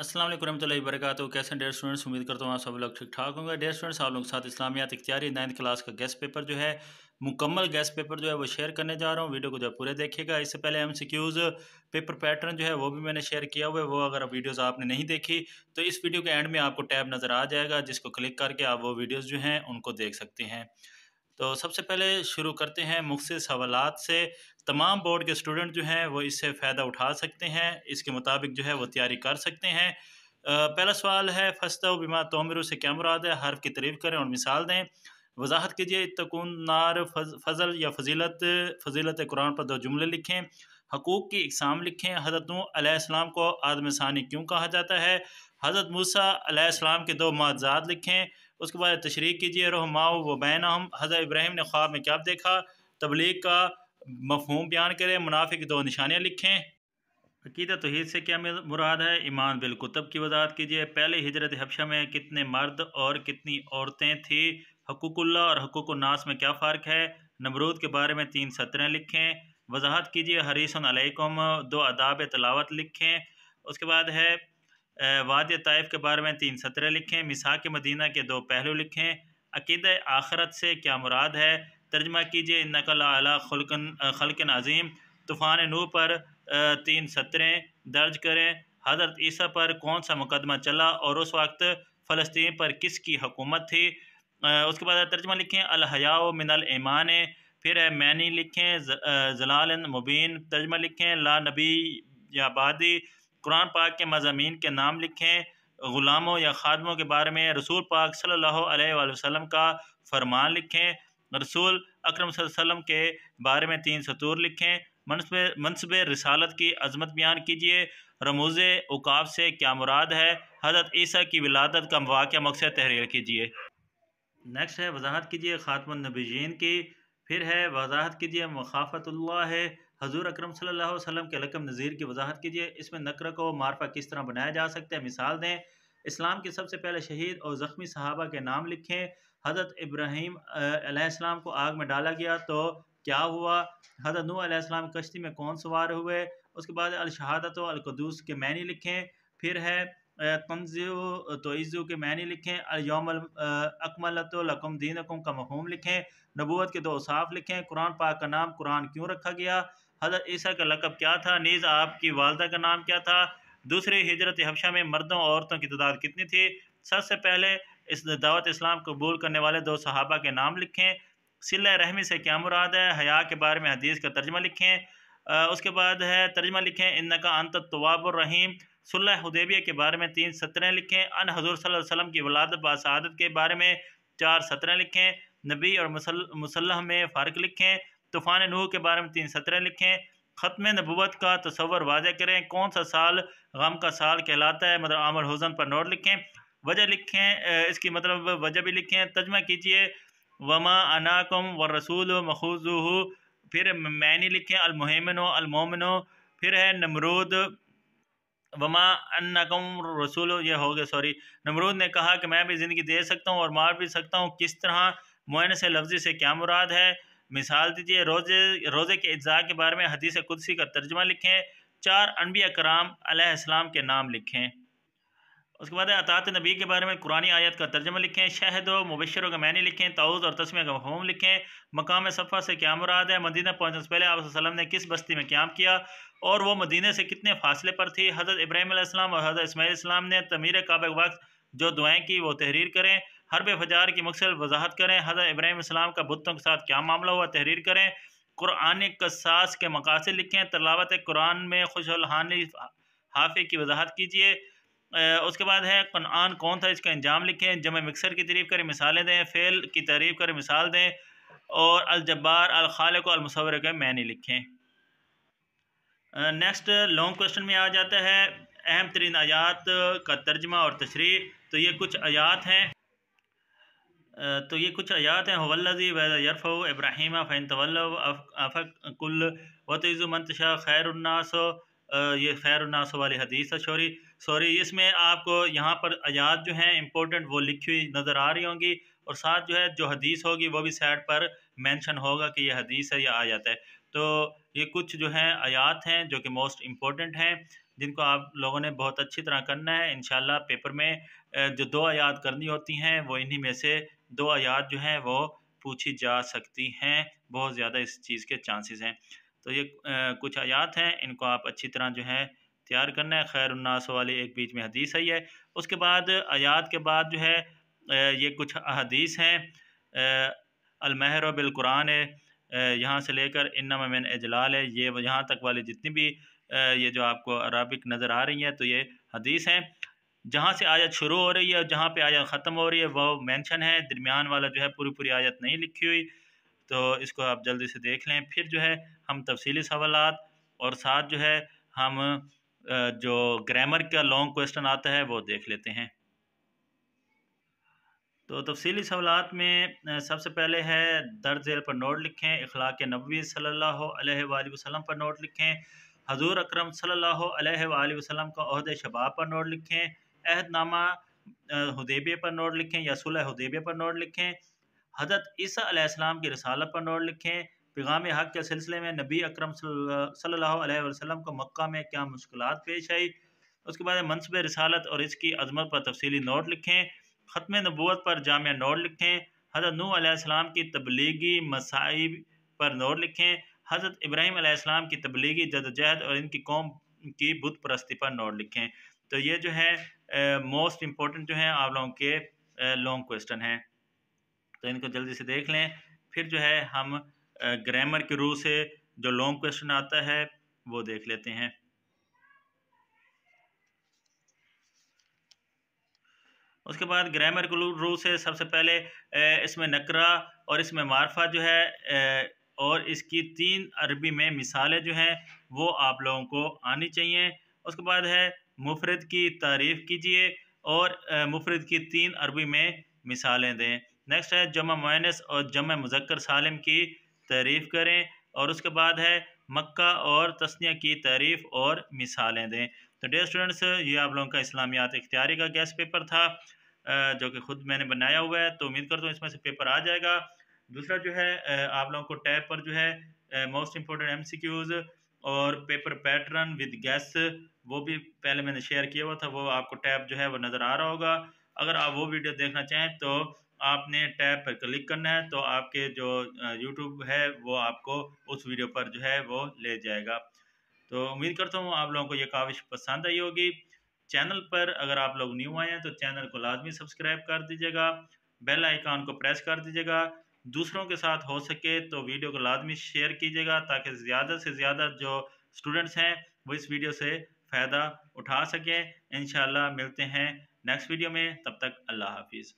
असलम वरहमल वरक कैसे डेयर स्टूडेंट्स उम्मीद करता हूँ आप सब लोग ठीक ठाक होंगे डेयर स्टूडेंट्स आप लोग के साथ इस्लामियात इख्तियारी नाइन्थ क्लास का गेस्ट पेपर जो है मुकम्मल गैस पेपर जो है वो शेयर करने जा रहा हूँ वीडियो को जो पूरे देखिएगा इससे पहले एम पेपर पैटर्न जो है वो भी मैंने शेयर किया हुआ है वो अगर वीडियोज़ आपने नहीं देखी तो इस वीडियो के एंड में आपको टैब नज़र आ जाएगा जिसको क्लिक करके आप वो वीडियोज़ जो हैं उनको देख सकते हैं तो सबसे पहले शुरू करते हैं मुख्य सवाल से तमाम बोर्ड के स्टूडेंट जो हैं वो इससे फ़ायदा उठा सकते हैं इसके मुताबिक जो है वो तैयारी कर सकते हैं पहला सवाल है व बीमा तोमर से क्या मुराद है हर्फ की तरीफ़ करें और मिसाल दें वजाहत कीजिए तकून नार फजल या फजीलत फजीलत कुरान पर दो जुमले लिखें हकूक़ की इकसाम लिखें हज़रत नूसम को आदम क्यों कहा जाता है हज़रत मूसा के दो मजाद लिखें उसके बाद तशरी कीजिए रोहमा व बैन हम हज़र इब्राहिम ने ख्वाब में क्या देखा तबलीग का मफहूम बयान करें मुनाफे की दो निशानियाँ लिखें अकीदा तोहद से क्या मुराद है ईमान बिलकुतब की वजाहत कीजिए पहले हजरत हफ्शा में कितने मर्द और कितनी औरतें थी हकूकुल्ला और हकूक नास में क्या फ़र्क है नमरूद के बारे में तीन सतरें लिखें वजाहत कीजिए हरीसन अलैकुम दो अदाब तलावत लिखें उसके बाद है वाद तयफ़ के बारे में तीन सत्रह लिखें मिसाक मदीना के दो पहलू लिखें अकीद आखरत से क्या मुराद है तर्जमा कीजिए नकल आला खलकन खलकन अजीम तूफ़ान नू पर तीन सत्रें दर्ज करें हज़रत ईसा पर कौन सा मुकदमा चला और उस वक्त फ़लस्तीन पर किसकी हुकूमत थी उसके बाद तर्जमा लिखें अलहया मिनल ईमान फिर है मैनी लिखें जलाल मुबीन तर्जमा लिखें ला नबी याबादी कुरान पाक के मजामी के नाम लिखें ग़ुलामों या खादमों के बारे में रसूल पाक सल्लल्लाहु अलैहि वसल्लम का फरमान लिखें रसूल अकरम वसल्लम के बारे में तीन सतूर लिखें मनसब मनसब रसालत की अजमत बयान कीजिए रमूज़ उकाब से क्या मुराद है हज़रत ईसा की विलादत का वाक़ मकसद तहरीर कीजिए नेक्स्ट है वजाहत कीजिए ख़ात्मनबीन की फिर है वजाहत कीजिए मखाफतल्ला है हजूर अक्रम वसल्लम के लकम नज़ीर की वजाहत कीजिए इसमें नकर को मारफा किस तरह बनाया जा सकता है मिसाल दें इस्लाम के सबसे पहले शहीद और ज़ख्मी सहाबा के नाम लिखें हज़रत इब्राहिम अलैहिस्सलाम को आग में डाला गया तो क्या हुआ हज़रत नू अलैहिस्सलाम कश्ती में कौन सवार हुए उसके बाद अलशहादत अलकदूस के मैनी लिखें फिर है तंजु तोज़ु के मैनी लिखें अयोम अकमलतम दीनकुम का मफहम लिखें नबूत के दो साफ़ लिखें कुरान पाक का नाम कुरान क्यों रखा गया हज़रत ईसा का लकब क्या था नीज़ आपकी वालदा का नाम क्या था दूसरे हिजरत हफ्शा में मर्दों और औरतों की तादाद कितनी थी सबसे पहले इस दावत इस्लाम कबूल करने वाले दो सहाबा के नाम लिखें सिल रहमी से क्या मुराद है हया के बारे में हदीस का तर्जमा लिखें उसके बाद है तर्जमा लिखें इन का अंत तवाबरहीम रहीम हदेबिया के बारे में तीन सत्रें लिखें अन हजूर वसल्लम की वलादत बसादत के बारे में चार सत्रें लिखें नबी और मुसल मुसलह में फ़र्क लिखें तूफ़ान नूह के बारे में तीन सत्रह लिखें ख़त्म नबूत का तस्वर वाजह करें कौन सा साल गम का साल कहलाता है मतलब आमर हुसन पर नोट लिखें वजह लिखें इसकी मतलब वजह भी लिखें तजमा कीजिए वमा अनाकम व रसूल मखूज फिर मैनी लिखें अलमहमन अलमोमिन फिर है नमरूद वमा अन्नकम रसूल ये हो गया सॉरी नमरूद ने कहा कि मैं भी ज़िंदगी दे सकता हूँ और मार भी सकता हूँ किस तरह मोइन से लफ्ज़ से क्या मुराद है मिसाल दीजिए रोज़े रोज़े के अज्जा के बारे में हदीस कुदसी का तर्जमा लिखें चार अनबी कराम के नाम लिखें उसके बाद अतात नबी के बारे में कुरानी आयत का तर्जमा लिखें शहद व मुबशरों का मैंने लिखें ताउज़ और तस्मे का मफहम लिखें मकाम सफ़ा से क्या मुराद है मदीना पहुँचने से पहले आपलम ने किस बस्ती में क्याम किया और वो मदीने से कितने फासले पर थी हज़रत इब्राहिम और हज़रत इसमाईसम ने तमीर काब वक्त जो दुआएँ की वो तहरीर करें हरब फजार की मकसद वजाहत करें हज़रत इब्राहिम इस्लाम का बुतों के साथ क्या मामला हुआ तहरीर करें कुरान कसास के मकासद लिखें तलावत कुरान में खुशहानी हाफे की वजाहत कीजिए उसके बाद है कुरान कौन था इसका इंजाम लिखें जमे मिक्सर की तरीफ करें मिसालें दें फेल की तारीफ़ करें मिसाल दें और अलजब्बार अलखाल को अलमसवर के मैंने लिखें नेक्स्ट लॉन्ग क्वेश्चन में आ जाता है अहम तरीन आयात का तर्जमा और तशरी तो ये कुछ आयात हैं तो ये कुछ आयात हैं हवल्लि वरफ़ इब्राहिम फ़ैन तवल अफ़कुल वतज़ु मंतशा ये खैरनास वाली हदीस है शोरी सॉरी इसमें आपको यहाँ पर आयात जो हैं इम्पोर्टेंट वो लिखी हुई नज़र आ रही होंगी और साथ जो है जो हदीस होगी वो भी साइड पर मैंशन होगा कि यह हदीस है या आयात है तो ये कुछ जो हैं आयात हैं जो कि मोस्ट इम्पोर्टेंट हैं जिनको आप लोगों ने बहुत अच्छी तरह करना है इन पेपर में जो दो आयात करनी होती हैं वो इन्हीं में से दो आयात जो हैं वो पूछी जा सकती हैं बहुत ज़्यादा इस चीज़ के चांसेस हैं तो ये कुछ आयात हैं इनको आप अच्छी तरह जो है तैयार करना है खैर उन्नास वाली एक बीच में हदीस आई है उसके बाद आयात के बाद जो है ये कुछ अदीस हैं अलमहर बिलकुरान है यहाँ से लेकर ममिन इजलाल है ये यहाँ तक वाली जितनी भी ये जो आपको अरबिक नज़र आ रही हैं तो ये हदीस हैं जहाँ से आयत शुरू हो रही है और जहाँ पे आयत ख़त्म हो रही है वह मेंशन है दरमियान वाला जो है पूरी पूरी आयत नहीं लिखी हुई तो इसको आप जल्दी से देख लें फिर जो है हम तफसीली सवाल और साथ जो है हम जो ग्रामर का लॉन्ग क्वेश्चन आता है वो देख लेते हैं तो तफसीली सवालत में सबसे पहले है दर्ज झेल पर नोट लिखें अखलाक नबी सल्ला वसलम पर नोट लिखें हजूर अक्रम सल्ला वसलम का अहद शबाब पर नोट लिखें अहदनामा हदेबे पर नोट लिखें या सुलह हदेबे पर नोट लिखें हज़रत ईसीम की रसालत पर नोट लिखें पैगाम हक़ के सिलसिले में नबी अक्रम सल्ला को मक्का में क्या मुश्किल पेश आई उसके बाद मनसब रसालत और इसकी अजमत पर तफसली नोट लिखें ख़त्म नबूत पर जामिया नोट लिखें हज़रत नूसम की तबलीगी मसाइब पर नोट लिखें हज़रत इब्राहीम की तबलीगी जदजहद और इनकी कौम की बुत परस्ती पर नोट लिखें तो ये जो है मोस्ट इम्पोर्टेंट जो हैं आप लोगों के लॉन्ग क्वेश्चन हैं तो इनको जल्दी से देख लें फिर जो है हम ग्रामर के रूल से जो लॉन्ग क्वेश्चन आता है वो देख लेते हैं उसके बाद ग्रामर के रूल से सबसे पहले इसमें नकरा और इसमें मारफा जो है और इसकी तीन अरबी में मिसालें जो हैं वो आप लोगों को आनी चाहिए उसके बाद है मुफरद की तारीफ़ कीजिए और मुफरद की तीन अरबी में मिसालें दें नेक्स्ट है जमा मुनस और जमा मुजक्र सालिम की तारीफ़ करें और उसके बाद है मक्का और तस्निया की तारीफ़ और मिसालें दें तो डे स्टूडेंट्स ये आप लोगों का इस्लामियात इख्तियारी का गैस पेपर था जो कि खुद मैंने बनाया हुआ है तो उम्मीद करता हूँ इसमें से पेपर आ जाएगा दूसरा जो है आप लोगों को टैब पर जो है most important M C Qs और पेपर पैटर्न विद गैस वो भी पहले मैंने शेयर किया हुआ था वो आपको टैब जो है वो नज़र आ रहा होगा अगर आप वो वीडियो देखना चाहें तो आपने टैब पर क्लिक करना है तो आपके जो यूट्यूब है वो आपको उस वीडियो पर जो है वो ले जाएगा तो उम्मीद करता हूँ आप लोगों को ये काविश पसंद आई होगी चैनल पर अगर आप लोग न्यू आए हैं तो चैनल को लाजमी सब्सक्राइब कर दीजिएगा बेल आइकान को प्रेस कर दीजिएगा दूसरों के साथ हो सके तो वीडियो को लाजमी शेयर कीजिएगा ताकि ज़्यादा से ज़्यादा जो स्टूडेंट्स हैं वो इस वीडियो से फ़ायदा उठा सकें इन मिलते हैं नेक्स्ट वीडियो में तब तक अल्लाह हाफिज़